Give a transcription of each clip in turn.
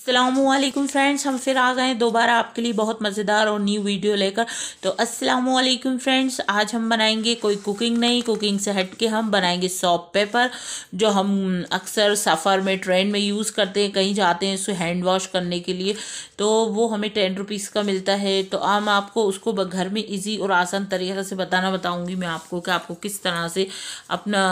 Aslam friends हम फिर आ गए दोबारा आपके लिए बहुत मज़ेदार और न्यू वीडियो लेकर तो असलम फ्रेंड्स आज हम बनाएंगे कोई कुकिंग नहीं कुकिंग से हट के हम बनाएंगे सॉप पेपर जो हम अक्सर सफ़र में ट्रेन में यूज़ करते हैं कहीं जाते हैं उसको हैंड वॉश करने के लिए तो वो हमें टेन रुपीज़ का मिलता है तो हम आपको उसको घर में ईजी और आसान तरीके से बताना बताऊँगी मैं आपको कि आपको किस तरह से अपना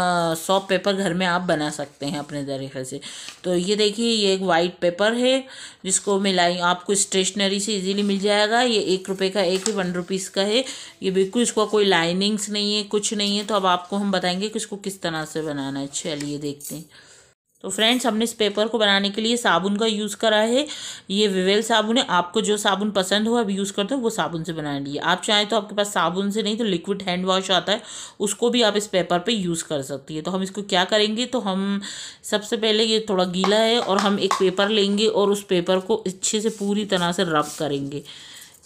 सॉप पेपर घर में आप बना सकते हैं अपने तरीके से तो ये देखिए ये एक वाइट पेपर है जिसको मैं लाई आपको स्टेशनरी से इजीली मिल जाएगा ये एक रुपये का एक ही वन रुपीस का है ये बिल्कुल इसका कोई लाइनिंग्स नहीं है कुछ नहीं है तो अब आपको हम बताएंगे कि इसको किस तरह से बनाना है चलिए देखते हैं तो फ्रेंड्स हमने इस पेपर को बनाने के लिए साबुन का यूज़ करा है ये विवेल साबुन है आपको जो साबुन पसंद हो अब यूज़ करते हो वो साबुन से बना लिए आप चाहें तो आपके पास साबुन से नहीं तो लिक्विड हैंड वॉश आता है उसको भी आप इस पेपर पे यूज़ कर सकती है तो हम इसको क्या करेंगे तो हम सबसे पहले ये थोड़ा गीला है और हम एक पेपर लेंगे और उस पेपर को अच्छे से पूरी तरह से रब करेंगे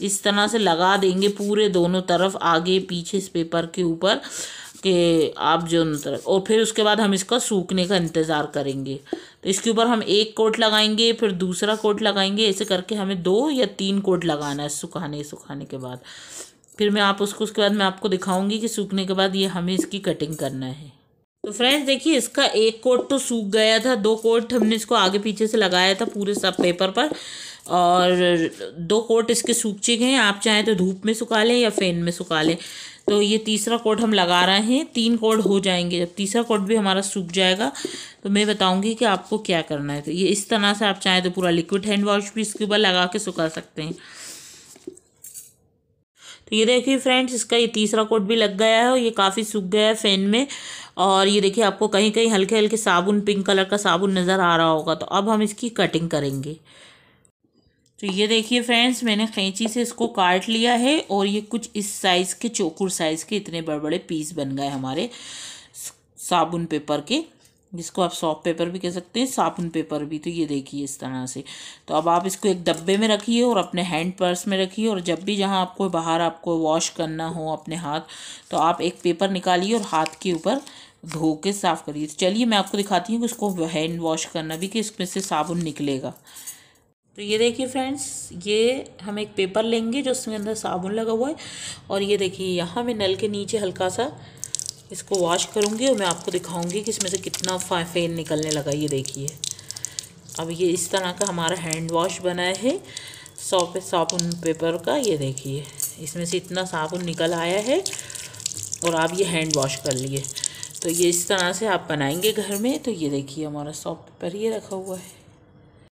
इस तरह से लगा देंगे पूरे दोनों तरफ आगे पीछे इस पेपर के ऊपर कि आप जो तरह और फिर उसके बाद हम इसका सूखने का इंतज़ार करेंगे तो इसके ऊपर हम एक कोट लगाएंगे फिर दूसरा कोट लगाएंगे ऐसे करके हमें दो या तीन कोट लगाना है सुखाने सुखाने के बाद फिर मैं आप उसको उसके बाद मैं आपको दिखाऊंगी कि सूखने के बाद ये हमें इसकी कटिंग करना है तो फ्रेंड्स देखिए इसका एक कोट तो सूख गया था दो कोट हमने इसको आगे पीछे से लगाया था पूरे सब पेपर पर और दो कोट इसके सूख चुके हैं आप चाहें तो धूप में सुखा लें या फ़ैन में सुखा लें तो ये तीसरा कोड हम लगा रहे हैं तीन कोड हो जाएंगे जब तीसरा कोड भी हमारा सूख जाएगा तो मैं बताऊंगी कि आपको क्या करना है तो ये इस तरह से आप चाहें तो पूरा लिक्विड हैंड वॉश भी इसके ऊपर लगा के सुखा सकते हैं तो ये देखिए फ्रेंड्स इसका ये तीसरा कोट भी लग गया है और ये काफ़ी सूख गया है फ़ैन में और ये देखिए आपको कहीं कहीं हल्के हल्के साबुन पिंक कलर का साबुन नज़र आ रहा होगा तो अब हम इसकी कटिंग करेंगे तो ये देखिए फ्रेंड्स मैंने कैंची से इसको काट लिया है और ये कुछ इस साइज़ के चोकुर साइज़ के इतने बड़े बड़े पीस बन गए हमारे साबुन पेपर के जिसको आप सॉफ्ट पेपर भी कह सकते हैं साबुन पेपर भी तो ये देखिए इस तरह से तो अब आप इसको एक डब्बे में रखिए और अपने हैंड पर्स में रखिए और जब भी जहाँ आपको बाहर आपको वॉश करना हो अपने हाथ तो आप एक पेपर निकालिए और हाथ के ऊपर धो के साफ़ करिए तो चलिए मैं आपको दिखाती हूँ कि इसको हैंड वॉश करना भी कि इसमें से साबुन निकलेगा तो ये देखिए फ्रेंड्स ये हम एक पेपर लेंगे जो उसमें अंदर साबुन लगा हुआ है और ये देखिए यहाँ मैं नल के नीचे हल्का सा इसको वॉश करूँगी और मैं आपको दिखाऊँगी कि इसमें से कितना फेन निकलने लगा ये देखिए अब ये इस तरह का हमारा हैंड वॉश बना है सॉप साबुन पेपर का ये देखिए इसमें से इतना साबुन निकल आया है और आप ये हैंड वॉश कर लिए तो ये इस तरह से आप बनाएंगे घर में तो ये देखिए हमारा सॉफ्ट पेपर ये रखा हुआ है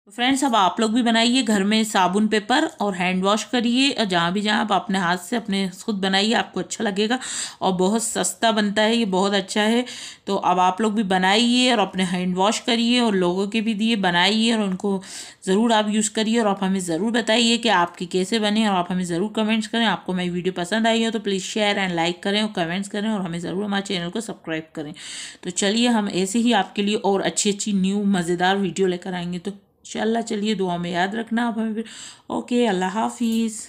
तो फ्रेंड्स अब आप लोग भी बनाइए घर में साबुन पेपर और हैंड वॉश करिए जहाँ भी जहाँ आप अपने हाथ से अपने खुद बनाइए आपको अच्छा लगेगा और बहुत सस्ता बनता है ये बहुत अच्छा है तो अब आप लोग भी बनाइए और अपने हैंड वॉश करिए और लोगों के भी दिए बनाइए और उनको ज़रूर आप यूज़ करिए और आप हमें ज़रूर बताइए कि आपके कैसे बने और आप हमें ज़रूर कमेंट्स करें आपको मेरी वीडियो पसंद आई हो तो प्लीज़ शेयर एंड लाइक करें और कमेंट्स करें और हमें ज़रूर हमारे चैनल को सब्सक्राइब करें तो चलिए हम ऐसे ही आपके लिए और अच्छी अच्छी न्यू मज़ेदार वीडियो लेकर आएंगे तो इंशाल्लाह चलिए दुआ में याद रखना आप हमें फिर ओके अल्लाह हाफिज़